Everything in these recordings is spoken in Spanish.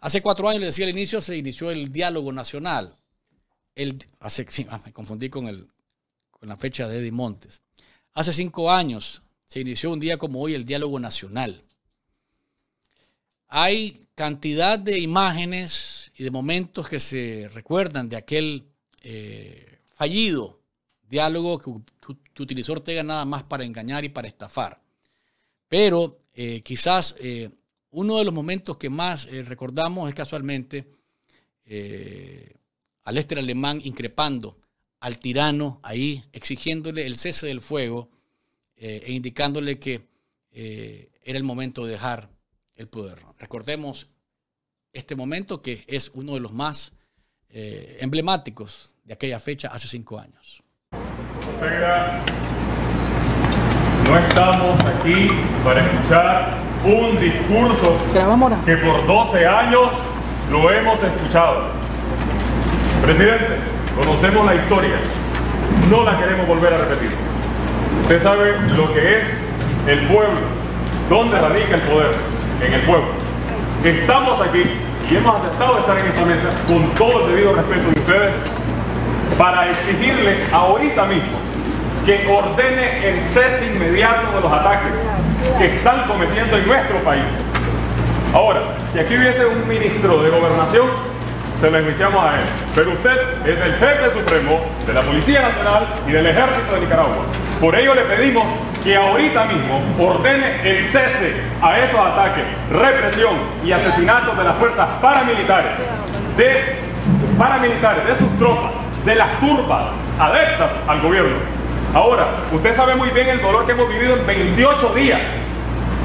Hace cuatro años, le decía al inicio, se inició el diálogo nacional. Ah, me confundí con, con la fecha de Eddie Montes. Hace cinco años se inició un día como hoy el diálogo nacional. Hay cantidad de imágenes y de momentos que se recuerdan de aquel eh, fallido diálogo que, utilizó Ortega nada más para engañar y para estafar. Pero eh, quizás eh, uno de los momentos que más eh, recordamos es casualmente eh, al Ester alemán increpando al tirano ahí, exigiéndole el cese del fuego eh, e indicándole que era el momento de dejar el poder. Recordemos este momento que es uno de los más emblemáticos de aquella fecha hace cinco años. no estamos aquí para escuchar un discurso que por 12 años lo hemos escuchado. Presidente, conocemos la historia, no la queremos volver a repetir. Usted sabe lo que es el pueblo, dónde radica el poder, en el pueblo. Estamos aquí y hemos aceptado estar en esta mesa con todo el debido respeto de ustedes para exigirle ahorita mismo que ordene el cese inmediato de los ataques que están cometiendo en nuestro país. Ahora, si aquí hubiese un ministro de gobernación, se lo iniciamos a él. Pero usted es el jefe supremo de la Policía Nacional y del Ejército de Nicaragua. Por ello le pedimos que ahorita mismo ordene el cese a esos ataques, represión y asesinatos de las fuerzas paramilitares, de paramilitares, de sus tropas, de las turbas adeptas al gobierno. Ahora, usted sabe muy bien el dolor que hemos vivido en 28 días.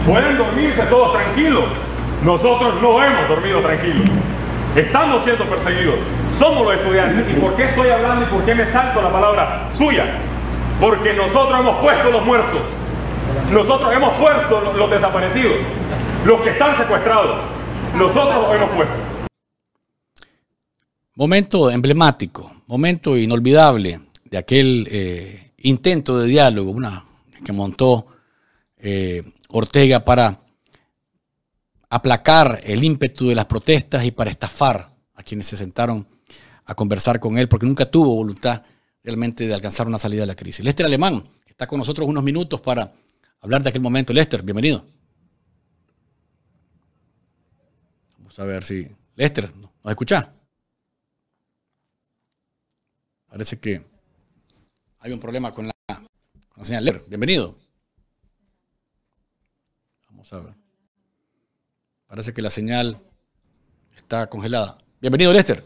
Pueden dormirse todos tranquilos. Nosotros no hemos dormido tranquilos. Estamos siendo perseguidos. Somos los estudiantes. ¿Y por qué estoy hablando y por qué me salto la palabra suya? Porque nosotros hemos puesto los muertos. Nosotros hemos puesto los, desaparecidos. Los que están secuestrados. Nosotros los hemos puesto. Momento emblemático, momento inolvidable de aquel eh, intento de diálogo, una que montó eh, Ortega para aplacar el ímpetu de las protestas y para estafar a quienes se sentaron a conversar con él, porque nunca tuvo voluntad realmente de alcanzar una salida de la crisis. Lester Alemán está con nosotros unos minutos para hablar de aquel momento. Lester, bienvenido. Vamos a ver si... Lester, ¿nos escucha? Parece que... Hay un problema con la, señal Bienvenido. Vamos a ver. Parece que la señal está congelada. Bienvenido, Lester.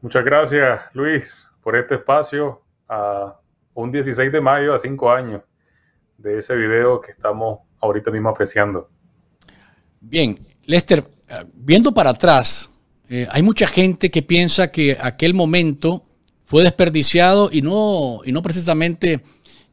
Muchas gracias, Luis, por este espacio. A un 16 de mayo, a cinco años de ese video que estamos ahorita mismo apreciando. Bien, Lester, eh, viendo para atrás, eh, hay mucha gente que piensa que aquel momento fue desperdiciado y no, y no precisamente eh,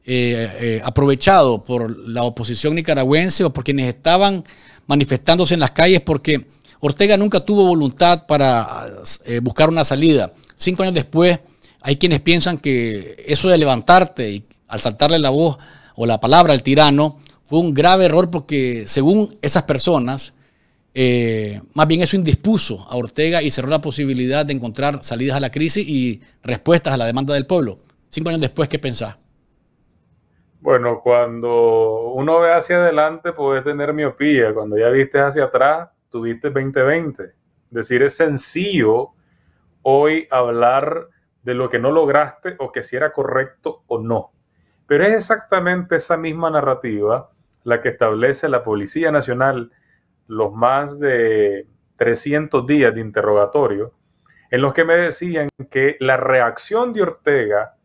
eh, aprovechado por la oposición nicaragüense o por quienes estaban manifestándose en las calles porque Ortega nunca tuvo voluntad para eh, buscar una salida. Cinco años después hay quienes piensan que eso de levantarte y al saltarle la voz o la palabra al tirano fue un grave error porque según esas personas, eh, más bien eso indispuso a Ortega y cerró la posibilidad de encontrar salidas a la crisis y respuestas a la demanda del pueblo. Cinco años después, ¿qué pensás? Bueno, cuando uno ve hacia adelante puedes tener miopía. Cuando ya viste hacia atrás, tuviste 2020. Decir, es sencillo hoy hablar de lo que no lograste o que si era correcto o no. Pero es exactamente esa misma narrativa la que establece la Policía Nacional, los más de 300 días de interrogatorio, en los que me decían que la reacción de Ortega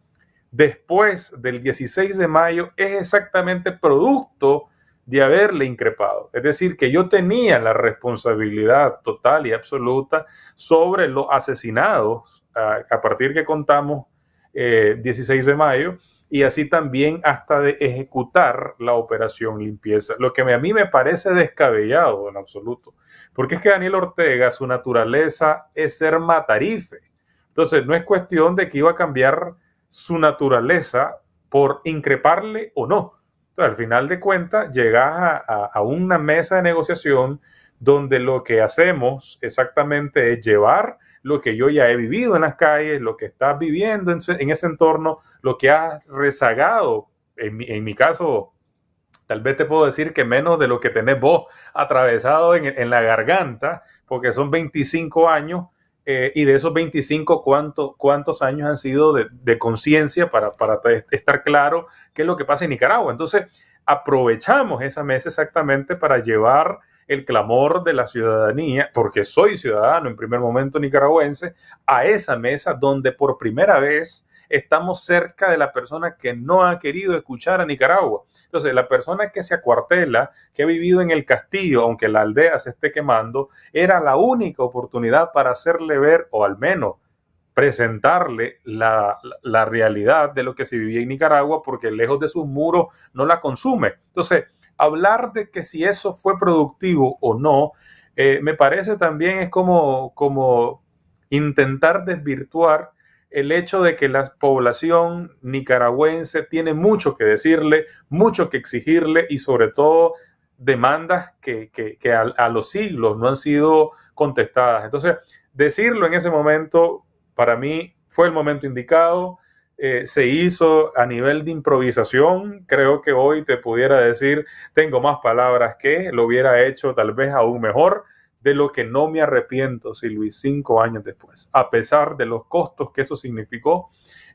después del 16 de mayo es exactamente producto de haberle increpado. Es decir, que yo tenía la responsabilidad total y absoluta sobre los asesinados ah, a, partir que contamos 16 eh, de mayo y así también hasta de ejecutar la operación limpieza, lo que a mí me parece descabellado en absoluto, porque es que Daniel Ortega, su naturaleza es ser matarife, entonces no es cuestión de que iba a cambiar su naturaleza por increparle o no. Entonces, al final de cuentas, llegas a, a una mesa de negociación donde lo que hacemos exactamente es llevar lo que yo ya he vivido en las calles, lo que estás viviendo en, ese entorno, lo que has rezagado. En mi, caso, tal vez te puedo decir que menos de lo que tenés vos atravesado en, la garganta, porque son 25 años, eh, y de esos 25, ¿cuántos años han sido de, conciencia para, para estar claro qué es lo que pasa en Nicaragua? Entonces, aprovechamos esa mesa exactamente para llevar el clamor de la ciudadanía, porque soy ciudadano en primer momento nicaragüense, a esa mesa donde por primera vez estamos cerca de la persona que no ha querido escuchar a Nicaragua. Entonces, la persona que se acuartela, que ha vivido en el castillo, aunque la aldea se esté quemando, era la única oportunidad para hacerle ver, o al menos presentarle la, realidad de lo que se vivía en Nicaragua, porque lejos de sus muros no la consume. Entonces, hablar de que si eso fue productivo o no, eh, me parece también es como, intentar desvirtuar el hecho de que la población nicaragüense tiene mucho que decirle, mucho que exigirle y sobre todo demandas que, a, los siglos no han sido contestadas. Entonces, decirlo en ese momento, para mí, fue el momento indicado. Eh, se hizo a nivel de improvisación. Creo que hoy te pudiera decir, tengo más palabras que lo hubiera hecho tal vez aún mejor, de lo que no me arrepiento, si cinco años después. A pesar de los costos que eso significó,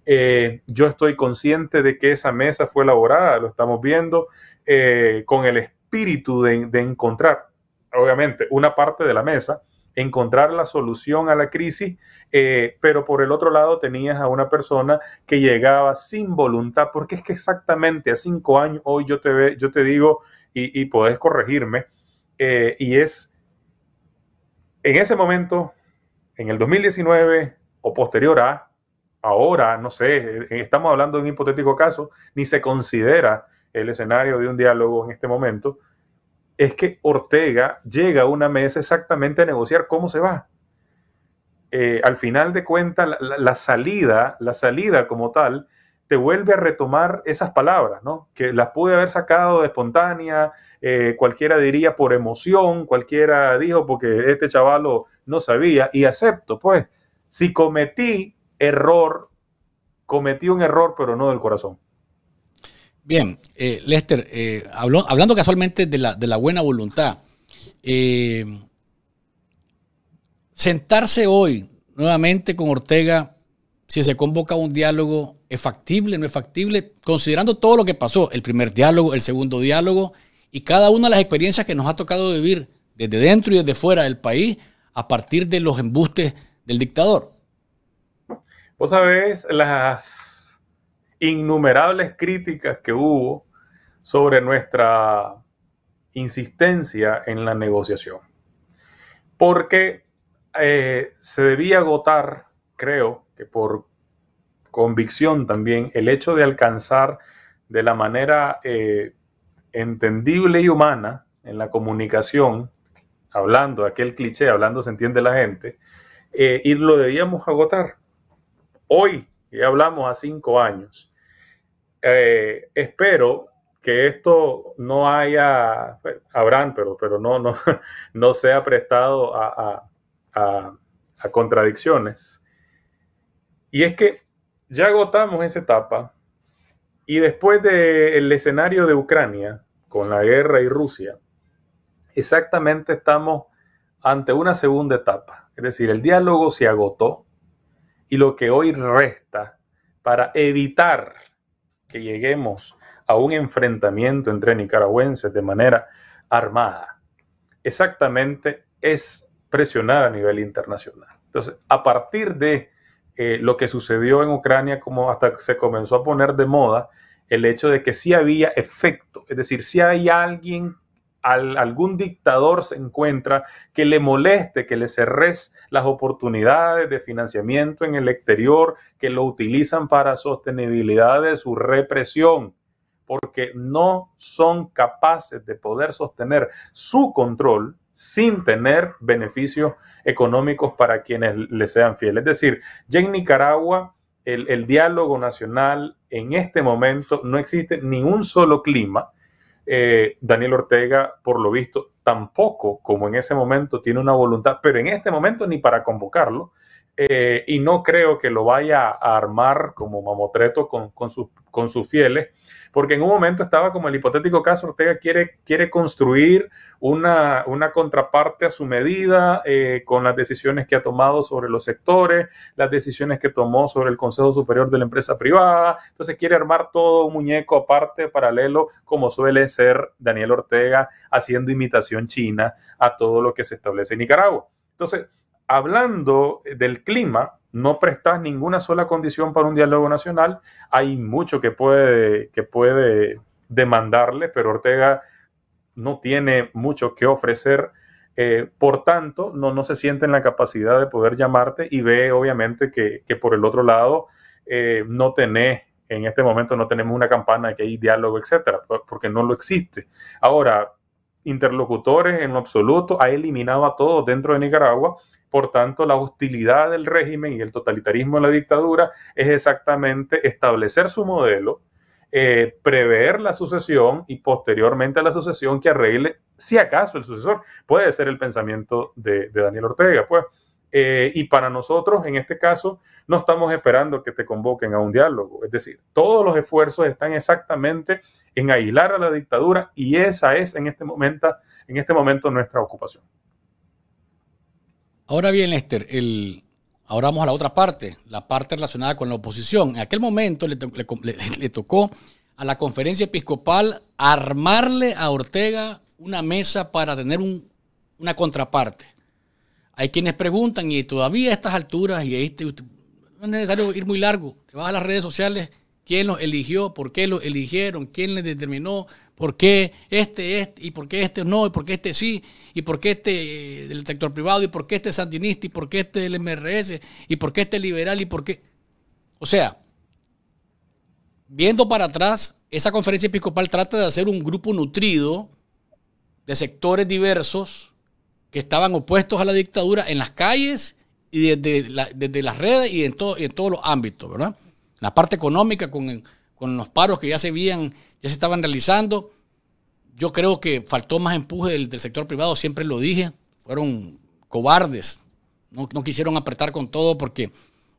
eh, yo estoy consciente de que esa mesa fue elaborada, lo estamos viendo, eh, con el espíritu de encontrar, obviamente, una parte de la mesa, encontrar la solución a la crisis eh, pero por el otro lado tenías a una persona que llegaba sin voluntad, porque es que exactamente a cinco años hoy yo te, yo te digo y, podés corregirme, eh, y es en ese momento, en el 2019 o posterior a, ahora, no sé, eh, estamos hablando de un hipotético caso, ni se considera el escenario de un diálogo en este momento, es que Ortega llega a una mesa exactamente a negociar cómo se va. Eh, al final de cuentas, la, salida, la salida como tal, te vuelve a retomar esas palabras, ¿no? Que las pude haber sacado de espontánea, eh, cualquiera diría por emoción, cualquiera dijo porque este chavalo no sabía, y acepto, pues, si cometí error, cometí un error, pero no del corazón. Bien, eh, Lester, hablando casualmente de la, de la buena voluntad, eh, sentarse hoy nuevamente con Ortega, si se convoca un diálogo, ¿es factible, no es factible? Considerando todo lo que pasó, el primer diálogo, el segundo diálogo y cada una de las experiencias que nos ha tocado vivir desde dentro y desde fuera del país a partir de los embustes del dictador. Vos sabés las innumerables críticas que hubo sobre nuestra insistencia en la negociación. Porque eh, se debía agotar, creo que por convicción también, el hecho de alcanzar de la manera eh, entendible y humana en la comunicación, hablando, aquel cliché, hablando se entiende la gente, eh, y lo debíamos agotar. Hoy, ya hablamos a cinco años, espero que esto no haya, habrán, pero, pero no, no, no sea prestado a a, contradicciones. Y es que ya agotamos esa etapa y después del escenario de Ucrania, con la guerra y Rusia, exactamente estamos ante una segunda etapa. Es decir, el diálogo se agotó y lo que hoy resta para evitar que lleguemos a un enfrentamiento entre nicaragüenses de manera armada, exactamente es presionar a nivel internacional. Entonces, a partir de eh, lo que sucedió en Ucrania, como hasta que se comenzó a poner de moda, el hecho de que sí había efecto, es decir, si hay alguien, algún dictador se encuentra que le moleste, que le cerres las oportunidades de financiamiento en el exterior, que lo utilizan para sostenibilidad de su represión, porque no son capaces de poder sostener su control sin tener beneficios económicos para quienes le sean fieles. Es decir, ya en Nicaragua el, diálogo nacional en este momento no existe ni un solo clima. Eh, Daniel Ortega, por lo visto, tampoco como en ese momento tiene una voluntad, pero en este momento ni para convocarlo, eh, y no creo que lo vaya a armar como mamotreto con, con, sus fieles, porque en un momento estaba como el hipotético caso, Ortega quiere, quiere construir una, contraparte a su medida eh, con las decisiones que ha tomado sobre los sectores, las decisiones que tomó sobre el Consejo Superior de la Empresa Privada, entonces quiere armar todo un muñeco aparte, paralelo, como suele ser Daniel Ortega haciendo imitación china a todo lo que se establece en Nicaragua. Entonces, hablando del clima, no prestas ninguna sola condición para un diálogo nacional. Hay mucho que puede, que puede demandarle, pero Ortega no tiene mucho que ofrecer. Eh, por tanto, no, no se siente en la capacidad de poder llamarte y ve obviamente que, por el otro lado eh, no tenés, en este momento no tenemos una campana que hay diálogo, etcétera, porque no lo existe. Ahora, interlocutores en lo absoluto, ha eliminado a todos dentro de Nicaragua por tanto, la hostilidad del régimen y el totalitarismo en la dictadura es exactamente establecer su modelo, eh, prever la sucesión y posteriormente a la sucesión que arregle, si acaso, el sucesor. Puede ser el pensamiento de, Daniel Ortega, pues. Eh, y para nosotros, en este caso, no estamos esperando que te convoquen a un diálogo. Es decir, todos los esfuerzos están exactamente en aislar a la dictadura y esa es en este momento, en este momento nuestra ocupación. Ahora bien, Lester, el, ahora vamos a la otra parte, la parte relacionada con la oposición. En aquel momento le, tocó a la conferencia episcopal armarle a Ortega una mesa para tener una contraparte. Hay quienes preguntan, y todavía a estas alturas, y este, no es necesario ir muy largo, te vas a las redes sociales, quién los eligió, por qué los eligieron, quién les determinó, por qué este, este, y por qué este no, y por qué este sí, y por qué este eh, del sector privado, y por qué este sandinista, y por qué este del MRS, y por qué este liberal, y por qué. O sea, viendo para atrás, esa conferencia episcopal trata de hacer un grupo nutrido de sectores diversos que estaban opuestos a la dictadura en las calles y desde, desde las redes y en, todo, en todos los ámbitos, ¿verdad? La parte económica con con los paros que ya se habían, ya se estaban realizando. Yo creo que faltó más empuje del, sector privado, siempre lo dije, fueron cobardes, no, quisieron apretar con todo porque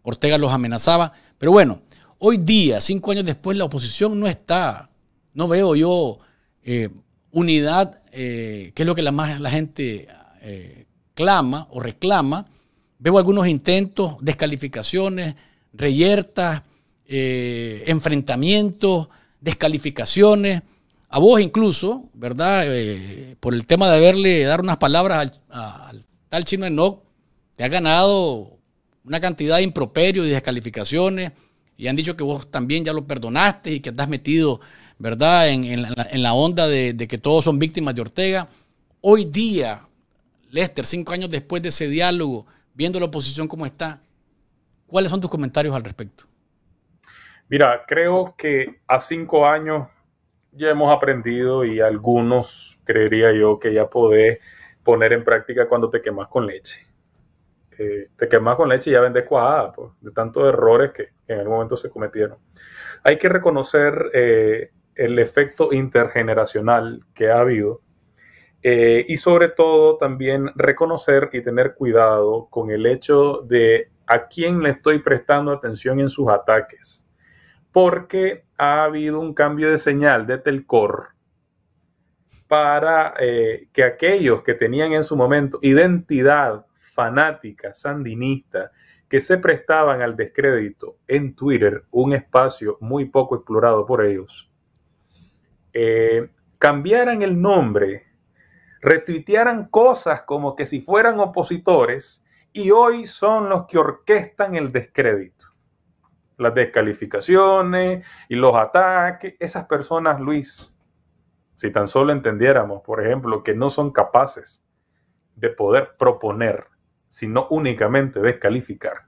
Ortega los amenazaba. Pero bueno, hoy día, cinco años después, la oposición no está, no veo yo eh, unidad, eh, que es lo que la, la gente eh, clama o reclama. Veo algunos intentos, descalificaciones, reyertas, eh, enfrentamientos, descalificaciones. A vos incluso, ¿verdad? Eh, por el tema de haberle dar unas palabras al, tal chino Enoch, te ha ganado una cantidad de improperios y descalificaciones y han dicho que vos también ya lo perdonaste y que estás metido, ¿verdad?, en, la, onda de, de, que todos son víctimas de Ortega. Hoy día, Lester, cinco años después de ese diálogo, viendo la oposición como está, ¿cuáles son tus comentarios al respecto? Mira, creo que a cinco años ya hemos aprendido y algunos, creería yo, que ya podés poner en práctica cuando te quemas con leche. Eh, te quemas con leche y ya vendés cuajada, pues, de tantos errores que, en el momento se cometieron. Hay que reconocer eh, el efecto intergeneracional que ha habido eh, y sobre todo también reconocer y tener cuidado con el hecho de a quién le estoy prestando atención en sus ataques porque ha habido un cambio de señal de Telcor para eh, que aquellos que tenían en su momento identidad fanática, sandinista, que se prestaban al descrédito en Twitter, un espacio muy poco explorado por ellos, eh, cambiaran el nombre, retuitearan cosas como que si fueran opositores y hoy son los que orquestan el descrédito las descalificaciones y los ataques. Esas personas, Luis, si tan solo entendiéramos, por ejemplo, que no son capaces de poder proponer, sino únicamente descalificar,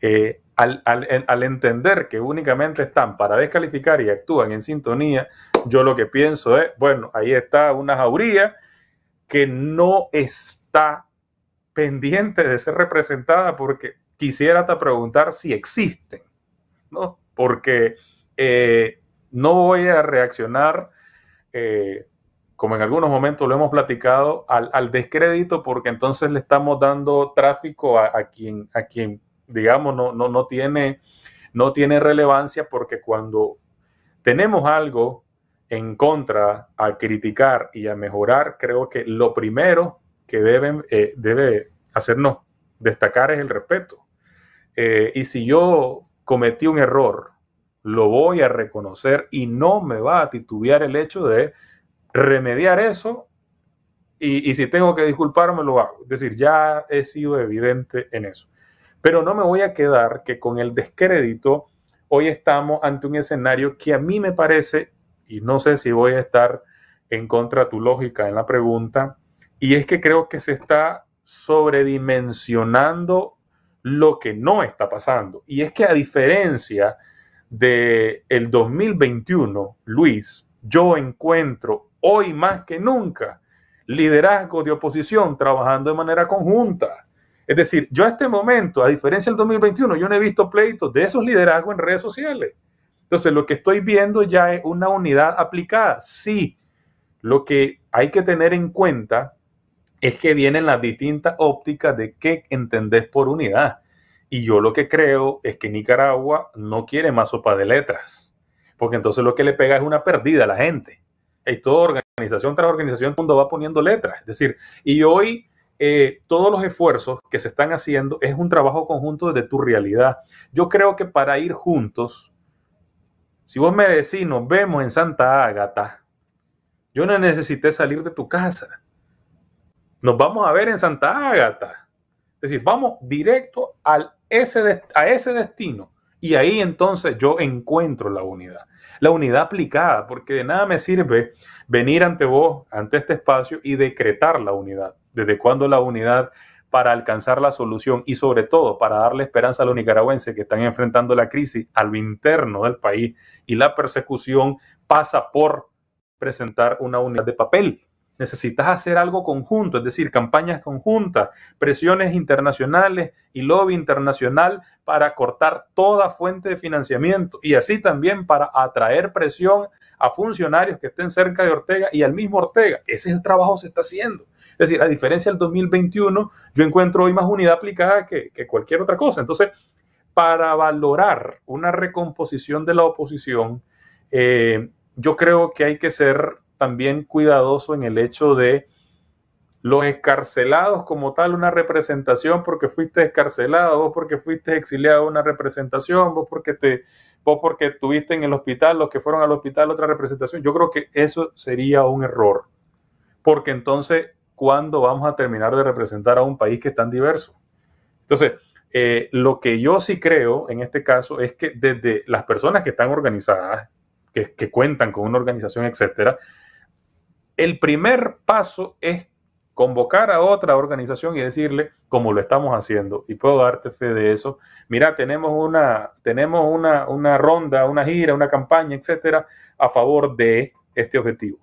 eh, al, al, entender que únicamente están para descalificar y actúan en sintonía, yo lo que pienso es, bueno, ahí está una jauría que no está pendiente de ser representada porque quisiera hasta preguntar si existen. Porque eh, no voy a reaccionar, eh, como en algunos momentos lo hemos platicado, al, descrédito, porque entonces le estamos dando tráfico a, quien, a quien, digamos, no, no, tiene, no tiene relevancia, porque cuando tenemos algo en contra, a criticar y a mejorar, creo que lo primero que deben, eh, debe hacernos destacar es el respeto. y si yo cometí un error, lo voy a reconocer y no me va a titubear el hecho de remediar eso y, si tengo que disculparme lo hago. Es decir, ya he sido evidente en eso. Pero no me voy a quedar que con el descrédito hoy estamos ante un escenario que a mí me parece, y no sé si voy a estar en contra de tu lógica en la pregunta, y es que creo que se está sobredimensionando lo que no está pasando. Y es que a diferencia del el 2021, Luis, yo encuentro hoy más que nunca liderazgo de oposición trabajando de manera conjunta. Es decir, yo a este momento, a diferencia del 2021, yo no he visto pleitos de esos liderazgos en redes sociales. Entonces, lo que estoy viendo ya es una unidad aplicada. Sí, lo que hay que tener en cuenta es que vienen las distintas ópticas de qué entendés por unidad. Y yo lo que creo es que Nicaragua no quiere más sopa de letras, porque entonces lo que le pega es una pérdida a la gente. Y toda organización tras organización, el mundo va poniendo letras. Es decir, y hoy eh, todos los esfuerzos que se están haciendo es un trabajo conjunto desde tu realidad. Yo creo que para ir juntos, si vos me decís, nos vemos en Santa Ágata, yo no necesité salir de tu casa nos vamos a ver en Santa Ágata. Es decir, vamos directo ese, a ese destino. Y ahí entonces yo encuentro la unidad. La unidad aplicada, porque de nada me sirve venir ante vos, ante este espacio y decretar la unidad. Desde cuando la unidad para alcanzar la solución y sobre todo para darle esperanza a los nicaragüenses que están enfrentando la crisis a lo interno del país y la persecución pasa por presentar una unidad de papel Necesitas hacer algo conjunto, es decir, campañas conjuntas, presiones internacionales y lobby internacional para cortar toda fuente de financiamiento y así también para atraer presión a funcionarios que estén cerca de Ortega y al mismo Ortega. Ese es el trabajo que se está haciendo. Es decir, a diferencia del 2021, yo encuentro hoy más unidad aplicada que, cualquier otra cosa. Entonces, para valorar una recomposición de la oposición, eh, yo creo que hay que ser también cuidadoso en el hecho de los escarcelados como tal, una representación porque fuiste escarcelado, vos porque fuiste exiliado, una representación, vos porque te porque estuviste en el hospital, los que fueron al hospital, otra representación. Yo creo que eso sería un error, porque entonces, ¿cuándo vamos a terminar de representar a un país que es tan diverso? Entonces, eh, lo que yo sí creo en este caso es que desde las personas que están organizadas, que, que cuentan con una organización, etcétera, el primer paso es convocar a otra organización y decirle, como lo estamos haciendo, y puedo darte fe de eso, mira, tenemos una, tenemos una, ronda, una gira, una campaña, etcétera, a favor de este objetivo.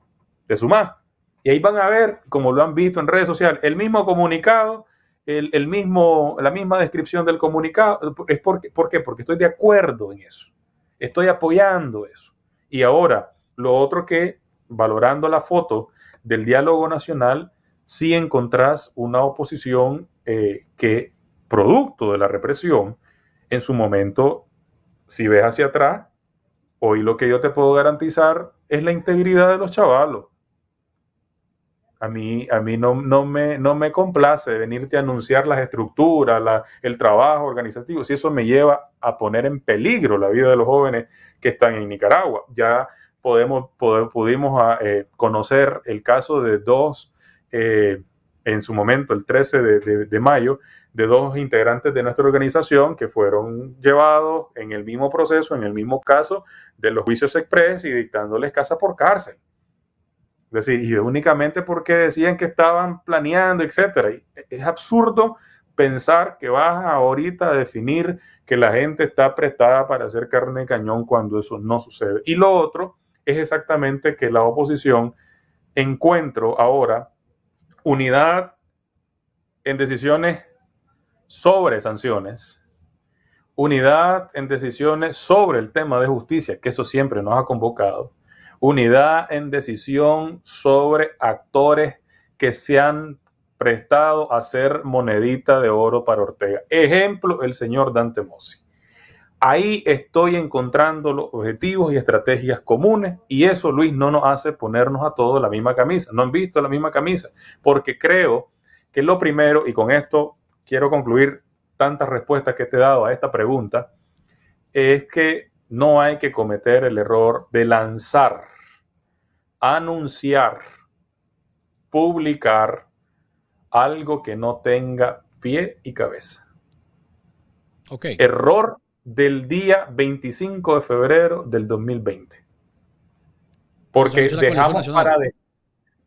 de sumar Y ahí van a ver, como lo han visto en redes sociales, el mismo comunicado, el, mismo, la misma descripción del comunicado. Es ¿Por qué? Porque estoy de acuerdo en eso. Estoy apoyando eso. Y ahora, lo otro que valorando la foto del diálogo nacional, si encontrás una oposición eh, que, producto de la represión, en su momento, si ves hacia atrás, hoy lo que yo te puedo garantizar es la integridad de los chavalos. A mí, a mí no, no, me, no me complace venirte a anunciar las estructuras, el trabajo organizativo, si eso me lleva a poner en peligro la vida de los jóvenes que están en Nicaragua. Ya podemos, pudimos ah, eh, conocer el caso de dos, eh, en su momento, el 13 de, de, mayo, de dos integrantes de nuestra organización que fueron llevados en el mismo proceso, en el mismo caso de los juicios express y dictándoles casa por cárcel. Es decir, únicamente porque decían que estaban planeando, etc. Es absurdo pensar que vas ahorita a definir que la gente está prestada para hacer carne de cañón cuando eso no sucede. Y lo otro es exactamente que la oposición encuentro ahora unidad en decisiones sobre sanciones, unidad en decisiones sobre el tema de justicia, que eso siempre nos ha convocado, unidad en decisión sobre actores que se han prestado a ser monedita de oro para Ortega. Ejemplo, el señor Dante Mossi. Ahí estoy encontrando los objetivos y estrategias comunes y eso, Luis, no nos hace ponernos a todos la misma camisa. No han visto la misma camisa, porque creo que lo primero, y con esto quiero concluir tantas respuestas que te he dado a esta pregunta, es que no hay que cometer el error de lanzar, anunciar, publicar algo que no tenga pie y cabeza. Okay. Error del día 25 de febrero del 2020. Porque dejamos para eh,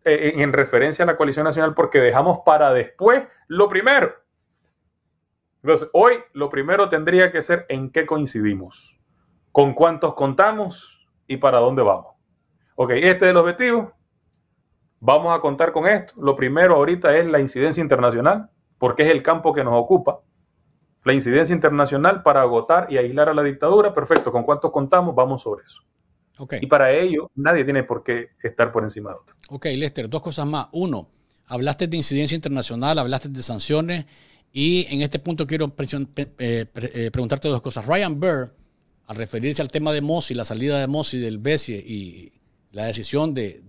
eh, en, referencia a la coalición nacional, porque dejamos para después lo primero. Entonces, hoy lo primero tendría que ser en qué coincidimos, con cuántos contamos y para dónde vamos. Ok, este es el objetivo. Vamos a contar con esto. Lo primero ahorita es la incidencia internacional, porque es el campo que nos ocupa la incidencia internacional para agotar y aislar a la dictadura. Perfecto, ¿con cuánto contamos? Vamos sobre eso. Y para ello nadie tiene por qué estar por encima de otro. Ok, Lester, dos cosas más. Uno, hablaste de incidencia internacional, hablaste de sanciones y en este punto quiero eh, eh, preguntarte dos cosas. Ryan Burr, al referirse al tema de Mossi, la salida de Mossi del BESIE y la decisión de,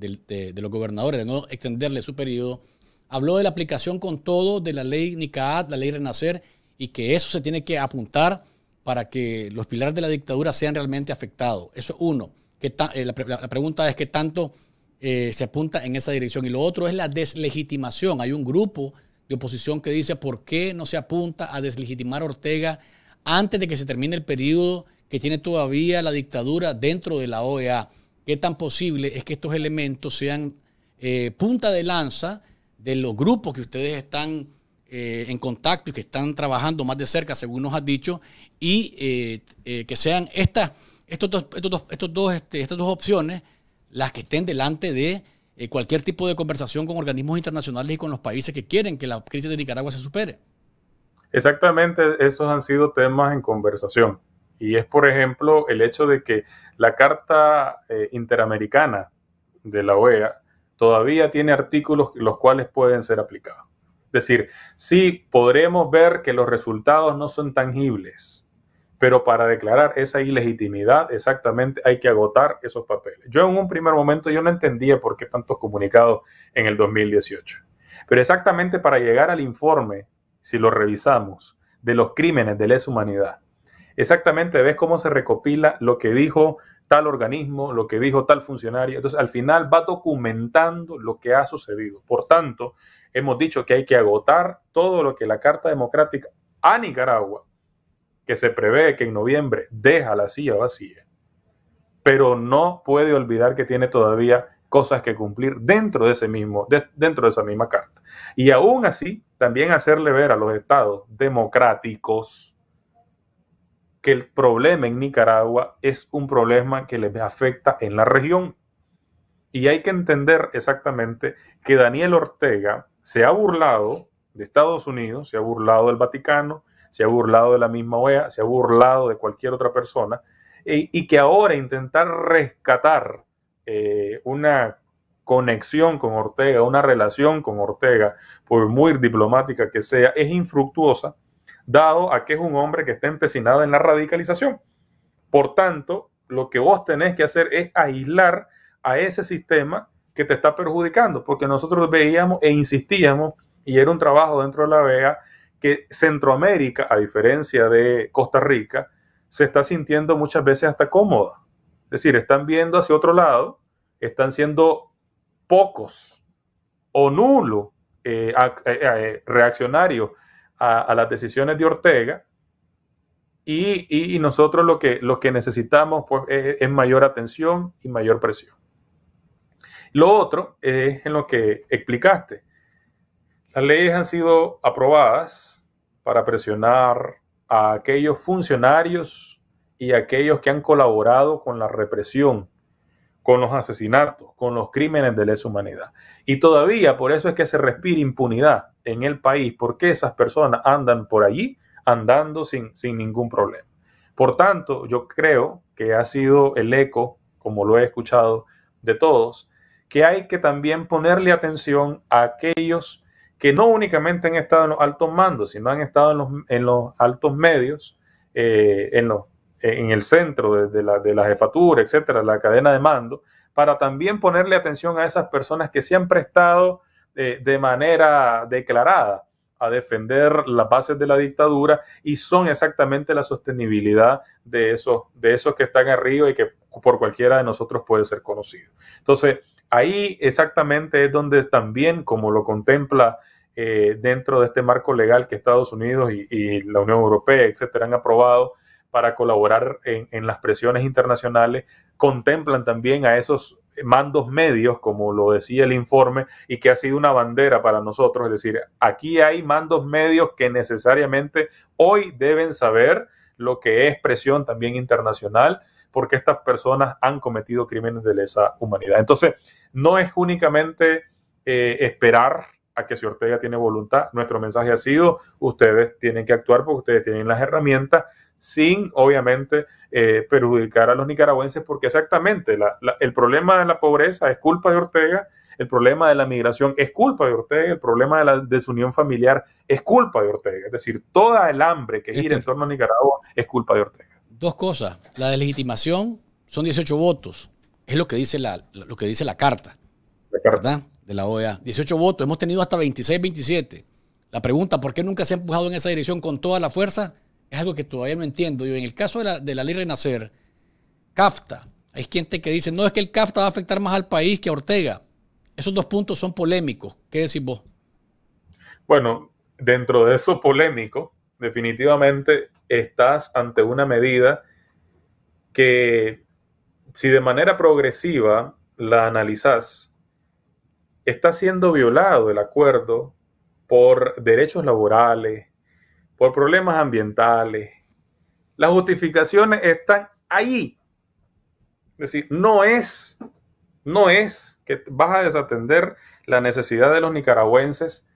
los gobernadores de no extenderle su periodo, habló de la aplicación con todo de la ley NICAAT, la ley Renacer y que eso se tiene que apuntar para que los pilares de la dictadura sean realmente afectados. Eso es uno. Eh, la, pregunta es qué tanto eh, se apunta en esa dirección. Y lo otro es la deslegitimación. Hay un grupo de oposición que dice por qué no se apunta a deslegitimar a Ortega antes de que se termine el periodo que tiene todavía la dictadura dentro de la OEA. ¿Qué tan posible es que estos elementos sean eh, punta de lanza de los grupos que ustedes están eh, en contacto y que están trabajando más de cerca, según nos has dicho, y eh, eh, que sean estas, estos estos este, estas dos opciones las que estén delante de cualquier tipo de conversación con organismos internacionales y con los países que quieren que la crisis de Nicaragua se supere. Exactamente, esos han sido temas en conversación. Y es, por ejemplo, el hecho de que la Carta Interamericana de la OEA todavía tiene artículos los cuales pueden ser aplicados decir, sí, podremos ver que los resultados no son tangibles, pero para declarar esa ilegitimidad exactamente hay que agotar esos papeles. Yo en un primer momento yo no entendía por qué tantos comunicados en el 2018, pero exactamente para llegar al informe, si lo revisamos, de los crímenes de lesa humanidad, exactamente ves cómo se recopila lo que dijo tal organismo, lo que dijo tal funcionario. Entonces, al final va documentando lo que ha sucedido. Por tanto, Hemos dicho que hay que agotar todo lo que la Carta Democrática a Nicaragua, que se prevé que en noviembre deja la silla vacía, pero no puede olvidar que tiene todavía cosas que cumplir dentro de, ese mismo, dentro de esa misma carta. Y aún así, también hacerle ver a los estados democráticos que el problema en Nicaragua es un problema que les afecta en la región. Y hay que entender exactamente que Daniel Ortega se ha burlado de Estados Unidos, se ha burlado del Vaticano, se ha burlado de la misma OEA, se ha burlado de cualquier otra persona, e, y, que ahora intentar rescatar eh, una conexión con Ortega, una relación con Ortega, por muy diplomática que sea, es infructuosa, dado a que es un hombre que está empecinado en la radicalización. Por tanto, lo que vos tenés que hacer es aislar a ese sistema que te está perjudicando, porque nosotros veíamos e insistíamos, y era un trabajo dentro de la vega que Centroamérica, a diferencia de Costa Rica, se está sintiendo muchas veces hasta cómoda. Es decir, están viendo hacia otro lado, están siendo pocos o nulos eh, eh, eh, reaccionarios a, las decisiones de Ortega. Y, nosotros lo que, lo que necesitamos pues, es mayor atención y mayor presión. Lo otro es en lo que explicaste. Las leyes han sido aprobadas para presionar a aquellos funcionarios y aquellos que han colaborado con la represión, con los asesinatos, con los crímenes de lesa humanidad. Y todavía por eso es que se respira impunidad en el país, porque esas personas andan por allí andando sin, sin ningún problema. Por tanto, yo creo que ha sido el eco, como lo he escuchado de todos, que hay que también ponerle atención a aquellos que no únicamente han estado en los altos mandos, sino han estado en los, en los altos medios, eh, en, en el centro de, la, de la jefatura, etcétera, la cadena de mando, para también ponerle atención a esas personas que se han prestado eh, de manera declarada a defender las bases de la dictadura y son exactamente la sostenibilidad de esos, de esos que están arriba y que por cualquiera de nosotros puede ser conocido. Entonces, Ahí exactamente es donde también, como lo contempla eh, dentro de este marco legal que Estados Unidos y, la Unión Europea, etcétera, han aprobado para colaborar en, las presiones internacionales, contemplan también a esos mandos medios, como lo decía el informe, y que ha sido una bandera para nosotros. Es decir, aquí hay mandos medios que necesariamente hoy deben saber lo que es presión también internacional, porque estas personas han cometido crímenes de lesa humanidad. Entonces, no es únicamente eh, esperar a que si Ortega tiene voluntad, nuestro mensaje ha sido, ustedes tienen que actuar porque ustedes tienen las herramientas sin obviamente eh, perjudicar a los nicaragüenses, porque exactamente el problema de la pobreza es culpa de Ortega, el problema de la migración es culpa de Ortega, el problema de la desunión familiar es culpa de Ortega, es decir, toda el hambre que gira este en torno a Nicaragua es culpa de Ortega. Dos cosas. La deslegitimación son 18 votos. Es lo que dice la, lo que dice la carta. La carta. De la OEA. 18 votos. Hemos tenido hasta 26, 27. La pregunta, ¿por qué nunca se ha empujado en esa dirección con toda la fuerza? Es algo que todavía no entiendo. Y en el caso de la, de la ley Renacer, CAFTA, hay gente que dice, no es que el CAFTA va a afectar más al país que a Ortega. Esos dos puntos son polémicos. ¿Qué decís vos? Bueno, dentro de esos polémicos, definitivamente estás ante una medida que si de manera progresiva la analizas, está siendo violado el acuerdo por derechos laborales, por problemas ambientales. Las justificaciones están ahí. Es decir, no es, no es que vas a desatender la necesidad de los nicaragüenses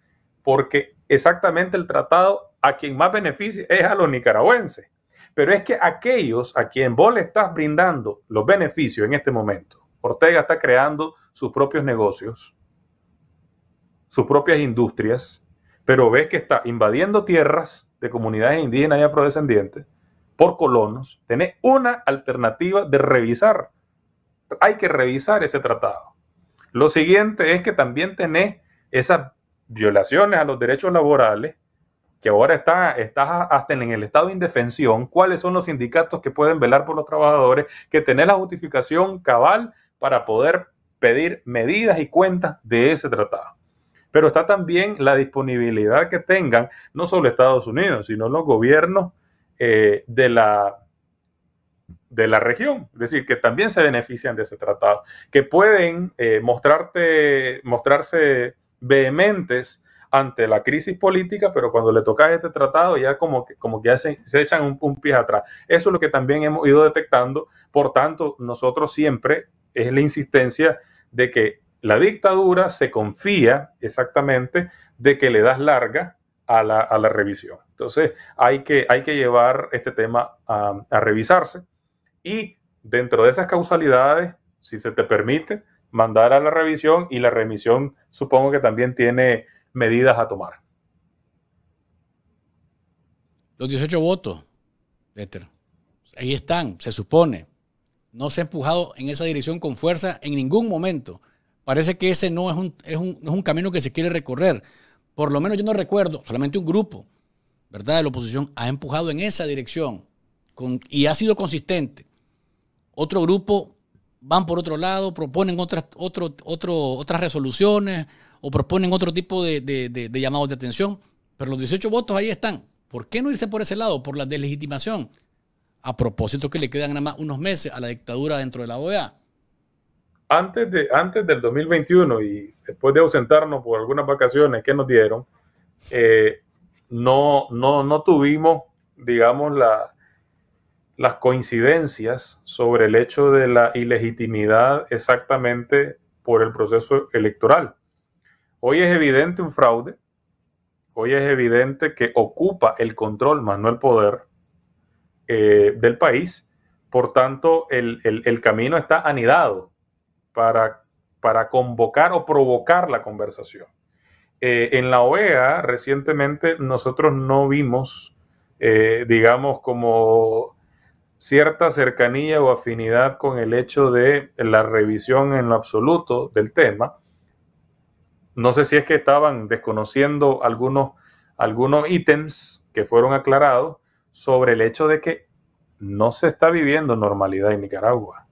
porque exactamente el tratado a quien más beneficia es a los nicaragüenses. Pero es que aquellos a quien vos le estás brindando los beneficios en este momento, Ortega está creando sus propios negocios, sus propias industrias, pero ves que está invadiendo tierras de comunidades indígenas y afrodescendientes por colonos. Tenés una alternativa de revisar. Hay que revisar ese tratado. Lo siguiente es que también tenés esas violaciones a los derechos laborales que ahora está, hasta en el estado de indefensión, cuáles son los sindicatos que pueden velar por los trabajadores, que tener la justificación cabal para poder pedir medidas y cuentas de ese tratado. Pero está también la disponibilidad que tengan no solo Estados Unidos, sino los gobiernos eh, de, la, de la región, es decir, que también se benefician de ese tratado, que pueden eh, mostrarte, mostrarse vehementes ante la crisis política, pero cuando le toca este tratado ya como que, como que se, echan un, pie atrás. Eso es lo que también hemos ido detectando. Por tanto, nosotros siempre es la insistencia de que la dictadura se confía exactamente de que le das larga a la, a la revisión. Entonces hay que, hay que llevar este tema a, a revisarse y dentro de esas causalidades, si se te permite, mandar a la revisión y la remisión supongo que también tiene medidas a tomar. Los 18 votos, ahí están, se supone. No se ha empujado en esa dirección con fuerza en ningún momento. Parece que ese no es un, es un, es un camino que se quiere recorrer. Por lo menos yo no recuerdo, solamente un grupo, ¿verdad?, de la oposición ha empujado en esa dirección con, y ha sido consistente. Otro grupo van por otro lado, proponen otras, otro, otro, otras resoluciones, o proponen otro tipo de, llamados de atención. Pero los 18 votos ahí están. ¿Por qué no irse por ese lado? Por la deslegitimación. A propósito que le quedan nada más unos meses a la dictadura dentro de la OEA. Antes, de, antes del 2021 y después de ausentarnos por algunas vacaciones que nos dieron, eh, no, no, tuvimos, digamos, la, las coincidencias sobre el hecho de la ilegitimidad exactamente por el proceso electoral. Hoy es evidente un fraude, hoy es evidente que ocupa el control, más no el poder, eh, del país. Por tanto, el, camino está anidado para, para, convocar o provocar la conversación. Eh, en la OEA, recientemente, nosotros no vimos, eh, digamos, como cierta cercanía o afinidad con el hecho de la revisión en lo absoluto del tema, no sé si es que estaban desconociendo algunos, algunos ítems que fueron aclarados sobre el hecho de que no se está viviendo normalidad en Nicaragua.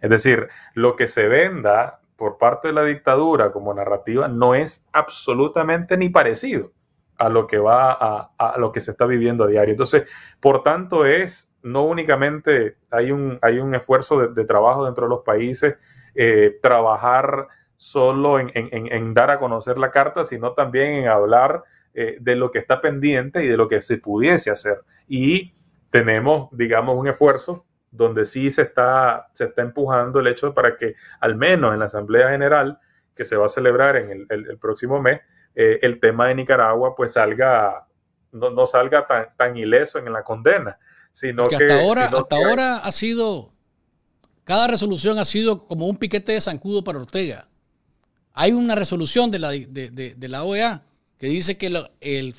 Es decir, lo que se venda por parte de la dictadura como narrativa no es absolutamente ni parecido a lo que va a, lo que se está viviendo a diario. Entonces, por tanto, es no únicamente hay un, hay un esfuerzo de, trabajo dentro de los países, eh, trabajar solo en, dar a conocer la carta, sino también en hablar eh, de lo que está pendiente y de lo que se pudiese hacer. Y tenemos, digamos, un esfuerzo donde sí se está, se está empujando el hecho para que al menos en la Asamblea General, que se va a celebrar en el, próximo mes, eh, el tema de Nicaragua pues salga, no, no salga tan, tan, ileso en la condena, sino que... Hasta ahora, hasta ahora ha sido, cada resolución ha sido como un piquete de zancudo para Ortega. Hay una resolución de la, de, la OEA que dice que el,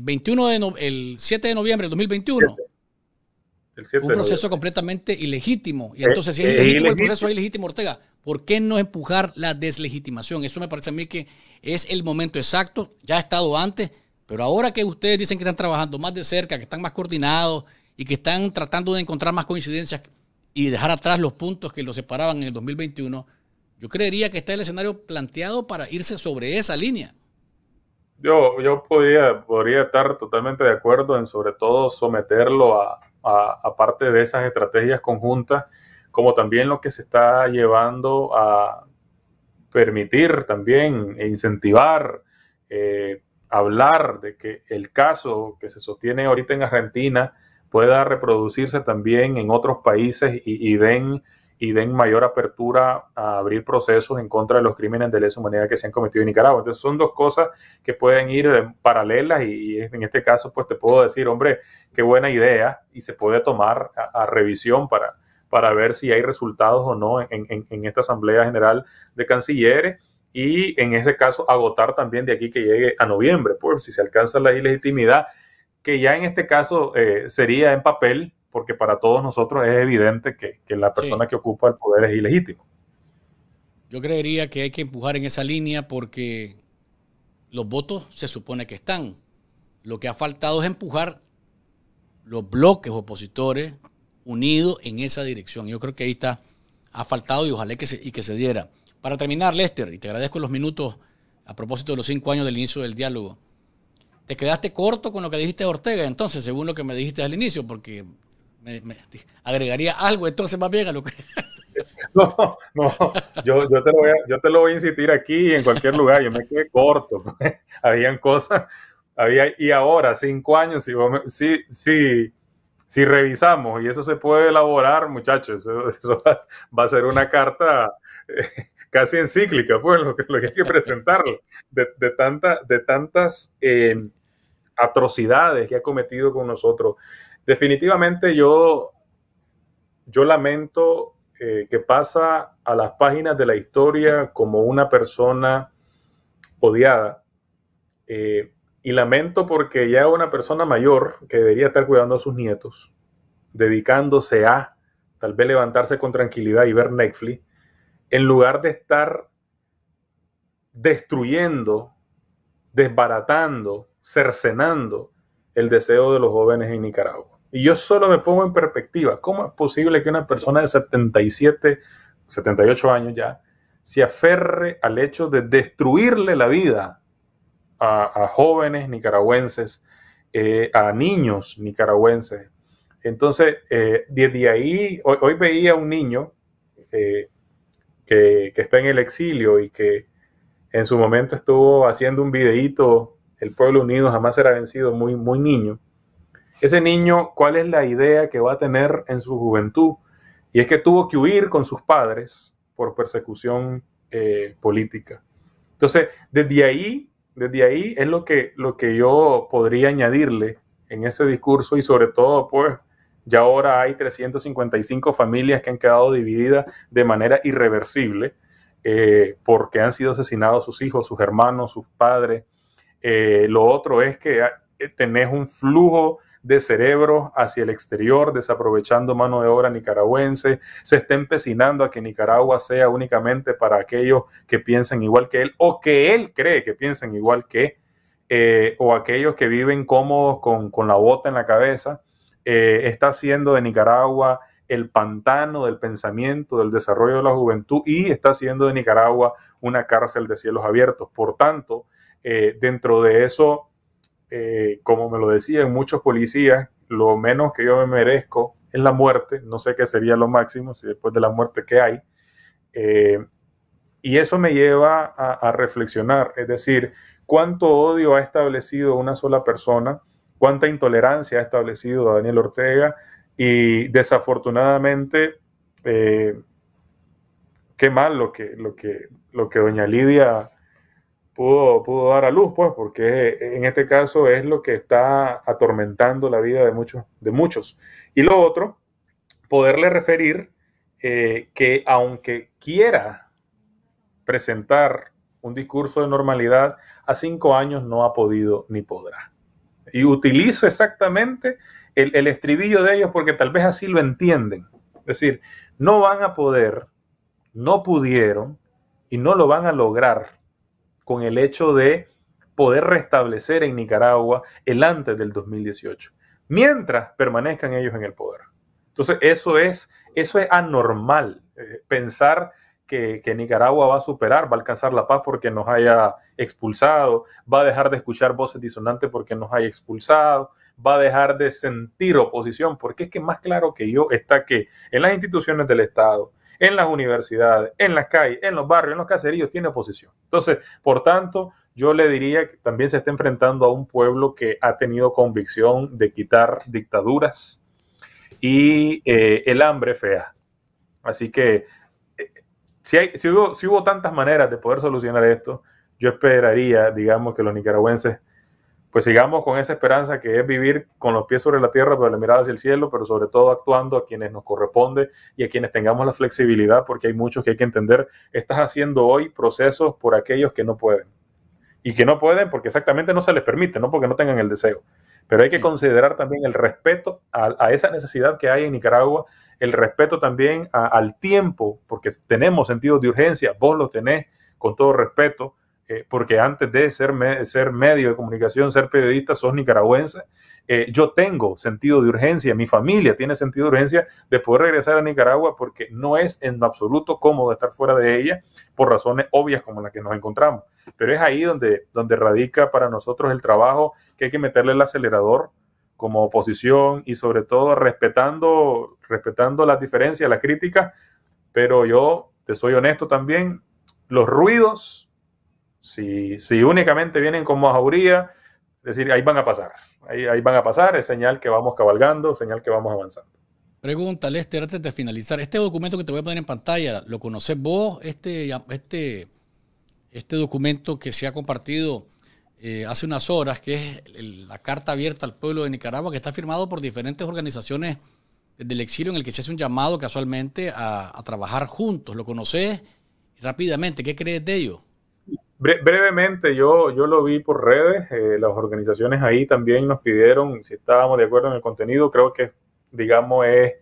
21 eh, eh, de el 7 de noviembre de 2021 un proceso completamente ilegítimo. Y eh, entonces, si es, ilegítimo, el proceso es ilegítimo, Ortega, ¿por qué no empujar la deslegitimación? Eso me parece a mí que es el momento exacto, ya ha estado antes, pero ahora que ustedes dicen que están trabajando más de cerca, que están más coordinados y que están tratando de encontrar más coincidencias y dejar atrás los puntos que los separaban en el 2021, yo creería que está el escenario planteado para irse sobre esa línea. Yo, yo podría, podría estar totalmente de acuerdo en sobre todo someterlo a, a, parte de esas estrategias conjuntas, como también lo que se está llevando a permitir también e incentivar, eh, hablar de que el caso que se sostiene ahorita en Argentina pueda reproducirse también en otros países y den y den mayor apertura a abrir procesos en contra de los crímenes de lesa humanidad que se han cometido en Nicaragua. Entonces son dos cosas que pueden ir eh, paralelas y, en este caso pues te puedo decir, hombre, qué buena idea y se puede tomar a, revisión para, para ver si hay resultados o no en, esta Asamblea General de Cancilleres y en ese caso agotar también de aquí que llegue a noviembre, por si se alcanza la ilegitimidad, que ya en este caso eh, sería en papel, porque para todos nosotros es evidente que, la persona que ocupa el poder es ilegítimo. Yo creería que hay que empujar en esa línea porque los votos se supone que están. Lo que ha faltado es empujar los bloques opositores unidos en esa dirección. Yo creo que ahí está, ha faltado y ojalá que se, y que se diera. Para terminar, Lester, y te agradezco los minutos a propósito de los cinco años del inicio del diálogo. Te quedaste corto con lo que dijiste Ortega, entonces, según lo que me dijiste al inicio, porque agregaría algo entonces más bien a lo que... No, no, yo, yo, te lo voy a, yo te lo voy a insistir aquí en cualquier lugar, yo me quedé corto. Pues. Habían cosas, había, y ahora, cinco años, si, si, si, revisamos y eso se puede elaborar, muchachos, eso, va, a ser una carta eh, casi encíclica, pues lo que, hay que presentarle, de, de, de tantas eh, atrocidades que ha cometido con nosotros Definitivamente yo, yo lamento eh, que pasa a las páginas de la historia como una persona odiada. Eh, y lamento porque ya una persona mayor que debería estar cuidando a sus nietos, dedicándose a tal vez levantarse con tranquilidad y ver Netflix, en lugar de estar destruyendo, desbaratando, cercenando el deseo de los jóvenes en Nicaragua. Y yo solo me pongo en perspectiva, ¿cómo es posible que una persona de 77, 78 años ya, se aferre al hecho de destruirle la vida a, jóvenes nicaragüenses, eh, a niños nicaragüenses? Entonces, eh, desde ahí, hoy, veía un niño eh, que, está en el exilio y que en su momento estuvo haciendo un videíto, El Pueblo Unido jamás será vencido, muy, muy niño ese niño, ¿cuál es la idea que va a tener en su juventud? Y es que tuvo que huir con sus padres por persecución eh, política. Entonces, desde ahí, desde ahí es lo que, lo que yo podría añadirle en ese discurso y sobre todo, pues, ya ahora hay 355 familias que han quedado divididas de manera irreversible eh, porque han sido asesinados sus hijos, sus hermanos, sus padres. Eh, lo otro es que tenés un flujo de cerebro hacia el exterior, desaprovechando mano de obra nicaragüense, se está empecinando a que Nicaragua sea únicamente para aquellos que piensan igual que él o que él cree que piensan igual que, eh, o aquellos que viven cómodos con, con la bota en la cabeza, eh, está haciendo de Nicaragua el pantano del pensamiento, del desarrollo de la juventud y está haciendo de Nicaragua una cárcel de cielos abiertos. Por tanto, eh, dentro de eso eh, como me lo decían muchos policías, lo menos que yo me merezco es la muerte, no sé qué sería lo máximo, si después de la muerte que hay. Eh, y eso me lleva a, reflexionar, es decir, cuánto odio ha establecido una sola persona, cuánta intolerancia ha establecido Daniel Ortega y desafortunadamente, eh, qué mal lo que, lo, que, lo que doña Lidia pudo, dar a luz, pues, porque eh, en este caso es lo que está atormentando la vida de muchos. De muchos. Y lo otro, poderle referir eh, que aunque quiera presentar un discurso de normalidad, a cinco años no ha podido ni podrá. Y utilizo exactamente el estribillo de ellos porque tal vez así lo entienden. Es decir, no van a poder, no pudieron y no lo van a lograr con el hecho de poder restablecer en Nicaragua el antes del 2018, mientras permanezcan ellos en el poder. Entonces, eso es, eso es anormal, eh, pensar que, que, Nicaragua va a superar, va a alcanzar la paz porque nos haya expulsado, va a dejar de escuchar voces disonantes porque nos haya expulsado, va a dejar de sentir oposición, porque es que más claro que yo está que en las instituciones del Estado, en las universidades, en las calles, en los barrios, en los caseríos, tiene oposición. Entonces, por tanto, yo le diría que también se está enfrentando a un pueblo que ha tenido convicción de quitar dictaduras y eh, el hambre fea. Así que eh, si, hay, si hubo tantas maneras de poder solucionar esto, yo esperaría, digamos, que los nicaragüenses pues sigamos con esa esperanza que es vivir con los pies sobre la tierra, pero la mirada hacia el cielo, pero sobre todo actuando a quienes nos corresponde y a quienes tengamos la flexibilidad, porque hay muchos que hay que entender, estás haciendo hoy procesos por aquellos que no pueden. Y que no pueden porque exactamente no se les permite, no porque no tengan el deseo. Pero hay que considerar también el respeto a, esa necesidad que hay en Nicaragua, el respeto también al tiempo, porque tenemos sentido de urgencia, vos lo tenés con todo respeto, eh, porque antes de ser, ser medio de comunicación, ser periodista, sos nicaragüense. Eh, yo tengo sentido de urgencia, mi familia tiene sentido de urgencia de poder regresar a Nicaragua porque no es en absoluto cómodo estar fuera de ella por razones obvias como las que nos encontramos. Pero es ahí donde, donde radica para nosotros el trabajo que hay que meterle el acelerador como oposición y sobre todo respetando, respetando las diferencias, las críticas. Pero yo te soy honesto también, los ruidos si, únicamente vienen con majauría, es decir, ahí van a pasar, ahí, van a pasar, es señal que vamos cabalgando, señal que vamos avanzando. Pregunta, Lester, antes de finalizar, este documento que te voy a poner en pantalla, ¿lo conoces vos? Este, este, este documento que se ha compartido eh, hace unas horas, que es la carta abierta al pueblo de Nicaragua, que está firmado por diferentes organizaciones del exilio, en el que se hace un llamado casualmente a, a trabajar juntos. ¿Lo conoces? Rápidamente, ¿qué crees de ello? brevemente, yo, yo lo vi por redes, eh, las organizaciones ahí también nos pidieron si estábamos de acuerdo en el contenido, creo que, digamos, es,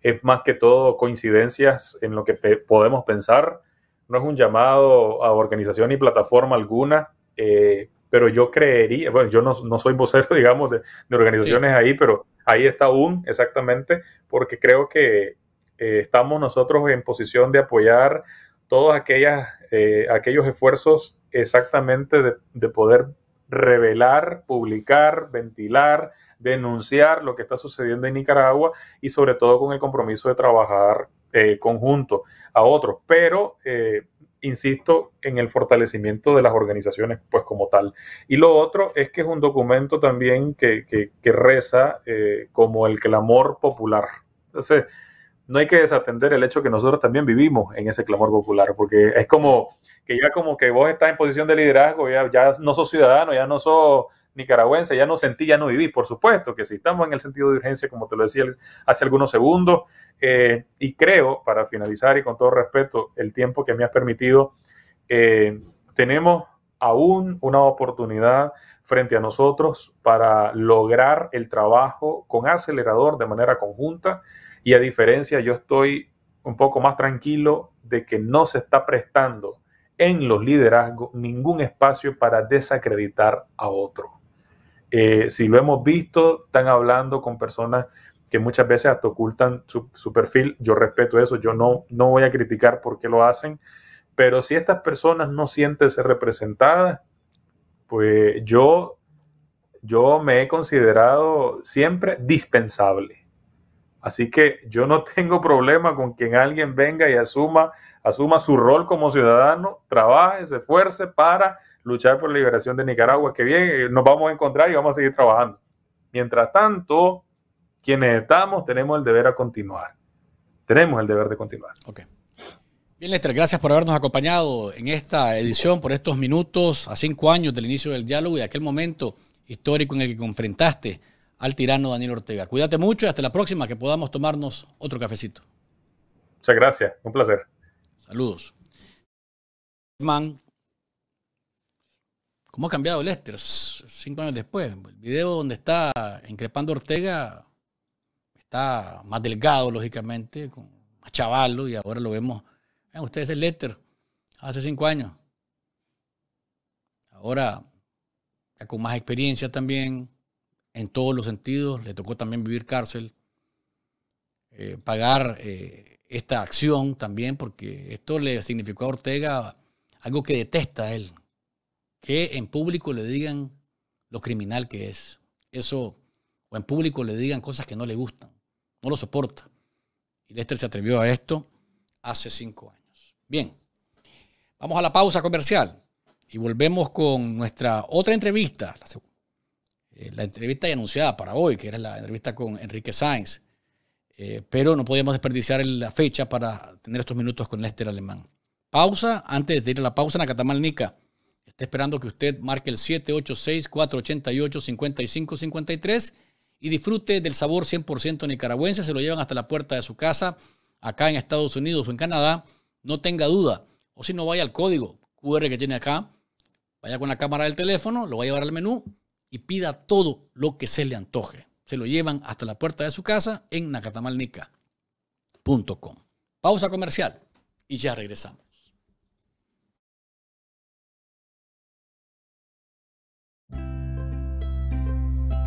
es más que todo coincidencias en lo que podemos pensar, no es un llamado a organización ni plataforma alguna, eh, pero yo creería, bueno, yo no, soy vocero, digamos, de, organizaciones ahí, pero ahí está un, exactamente, porque creo que eh, estamos nosotros en posición de apoyar todos aquellas, aquellos esfuerzos exactamente de, poder revelar, publicar, ventilar, denunciar lo que está sucediendo en Nicaragua y sobre todo con el compromiso de trabajar eh, conjunto a otros, pero eh, insisto en el fortalecimiento de las organizaciones pues como tal. Y lo otro es que es un documento también que, que, reza eh, como el clamor popular. Entonces, no hay que desatender el hecho que nosotros también vivimos en ese clamor popular, porque es como que ya como que vos estás en posición de liderazgo, ya, no sos ciudadano, ya no sos nicaragüense, ya no sentí, ya no viví, por supuesto que si estamos en el sentido de urgencia, como te lo decía hace algunos segundos, eh, y creo, para finalizar y con todo respeto, el tiempo que me has permitido, eh, tenemos aún una oportunidad frente a nosotros para lograr el trabajo con acelerador de manera conjunta y a diferencia, yo estoy un poco más tranquilo de que no se está prestando en los liderazgos ningún espacio para desacreditar a otro. Eh, si lo hemos visto, están hablando con personas que muchas veces hasta ocultan su, perfil. Yo respeto eso, yo no, no voy a criticar por qué lo hacen, pero si estas personas no sienten ser representadas, pues yo, yo me he considerado siempre dispensable Así que yo no tengo problema con que alguien venga y asuma, asuma su rol como ciudadano, trabaje, se esfuerce para luchar por la liberación de Nicaragua, que bien, eh, nos vamos a encontrar y vamos a seguir trabajando. Mientras tanto, quienes estamos tenemos el deber a continuar. Tenemos el deber de continuar. Bien, Lester, gracias por habernos acompañado en esta edición, por estos minutos, a cinco años del inicio del diálogo y de aquel momento histórico en el que confrontaste al tirano Daniel Ortega. Cuídate mucho y hasta la próxima que podamos tomarnos otro cafecito. Muchas gracias, un placer. Saludos. Man, ¿cómo ha cambiado Lester? Cinco años después. El video donde está increpando Ortega está más delgado, lógicamente, más chavalo, y ahora lo vemos. ustedes el Lester, hace cinco años. Ahora, ya con más experiencia también en todos los sentidos, le tocó también vivir cárcel, eh, pagar eh, esta acción también, porque esto le significó a Ortega algo que detesta a él, que en público le digan lo criminal que es, eso, o en público le digan cosas que no le gustan, no lo soporta. Y Lester se atrevió a esto hace cinco años. Bien, vamos a la pausa comercial y volvemos con nuestra otra entrevista, la segunda. Eh, la entrevista ya anunciada para hoy, que era la entrevista con Enrique Sáenz. Eh, pero no podíamos desperdiciar la fecha para tener estos minutos con Lester Alemán. Pausa, antes de ir a la pausa, en Nacatamal Nica. Está esperando que usted marque el 786-488-5553 y disfrute del sabor 100% nicaragüense. Se lo llevan hasta la puerta de su casa, acá en Estados Unidos o en Canadá. No tenga duda. O si no, vaya al código QR que tiene acá. Vaya con la cámara del teléfono, lo va a llevar al menú y pida todo lo que se le antoje. Se lo llevan hasta la puerta de su casa en nacatamalnica.com. Pausa comercial y ya regresamos.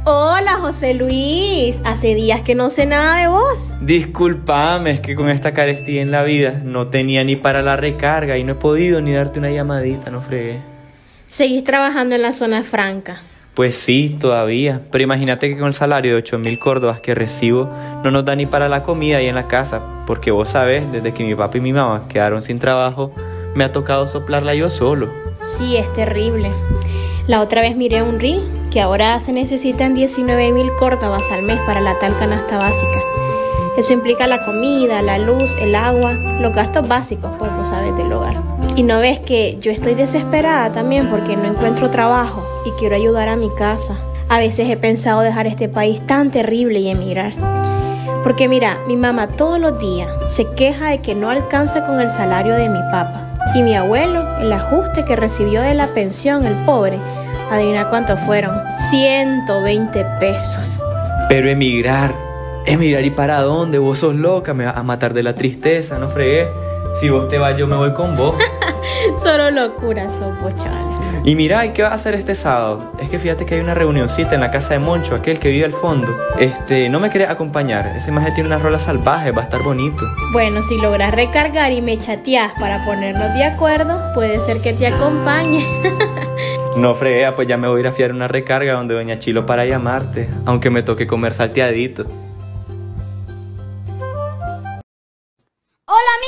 Hola José Luis, hace días que no sé nada de vos. Disculpame, es que con esta carestía en la vida no tenía ni para la recarga y no he podido ni darte una llamadita, no fregué. Seguís trabajando en la zona franca. Pues sí, todavía, pero imagínate que con el salario de 8.000 mil córdobas que recibo no nos da ni para la comida y en la casa, porque vos sabés, desde que mi papá y mi mamá quedaron sin trabajo, me ha tocado soplarla yo solo. Sí, es terrible. La otra vez miré un RI que ahora se necesitan 19.000 mil córdobas al mes para la tal canasta básica. Eso implica la comida, la luz, el agua, los gastos básicos, pues vos sabés, del hogar. Y no ves que yo estoy desesperada también porque no encuentro trabajo y quiero ayudar a mi casa. A veces he pensado dejar este país tan terrible y emigrar. Porque mira, mi mamá todos los días se queja de que no alcanza con el salario de mi papá. Y mi abuelo, el ajuste que recibió de la pensión, el pobre, adivina cuánto fueron, 120 pesos. Pero emigrar, emigrar y para dónde, vos sos loca, me vas a matar de la tristeza, no fregué si vos te vas, yo me voy con vos. Solo locura, sopo, chaval. Y mira, ¿y qué vas a hacer este sábado? Es que fíjate que hay una reunioncita en la casa de Moncho, aquel que vive al fondo. Este, no me querés acompañar. Ese maje tiene unas rola salvaje, va a estar bonito. Bueno, si logras recargar y me chateas para ponernos de acuerdo, puede ser que te acompañe. No frea, pues ya me voy a ir a fiar una recarga donde Doña Chilo para llamarte, aunque me toque comer salteadito.